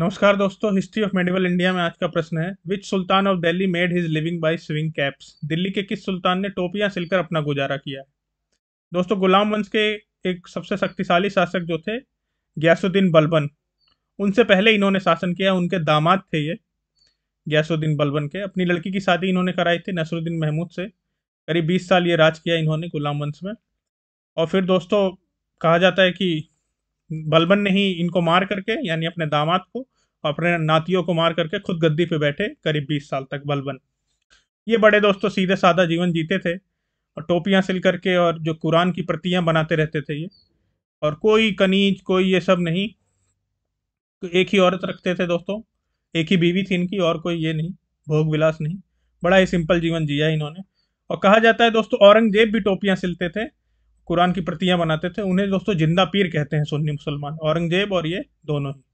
नमस्कार दोस्तों history of medieval India में आज का प्रश्न है which sultan of Delhi made his living by sewing caps Delhi के किस सुल्तान ने टोपियां सिलकर अपना गुजारा किया दोस्तों गुलाम वंश के एक सबसे शक्तिशाली शासक जो थे ग्यासुद्दीन बलबन उनसे पहले इन्होंने शासन किया उनके दामाद थे ये ग्यासुद्दीन बलबन के अपनी लड़की की शादी इन्होंने कराई थी नसरुद्दीन महमूद से करीब बीस साल ये राज किया इन्होंने गुलाम वंश में और फिर दोस्तों कहा जाता है कि बलबन ने ही इनको मार करके यानी अपने दामाद को अपने नातियों को मार करके खुद गद्दी पे बैठे करीब बीस साल तक बलबन ये बड़े दोस्तों सीधे सादा जीवन जीते थे और टोपियाँ सिल करके और जो कुरान की प्रतियाँ बनाते रहते थे ये और कोई कनीज कोई ये सब नहीं तो एक ही औरत रखते थे दोस्तों एक ही बीवी थी इनकी और कोई ये नहीं भोग विलास नहीं बड़ा ही सिंपल जीवन जिया इन्होंने और कहा जाता है दोस्तों औरंगजेब भी टोपियाँ सिलते थे कुरान की प्रतियाँ बनाते थे उन्हें दोस्तों जिंदा पीर कहते हैं सुन्नी मुसलमान औरंगजेब और ये दोनों ही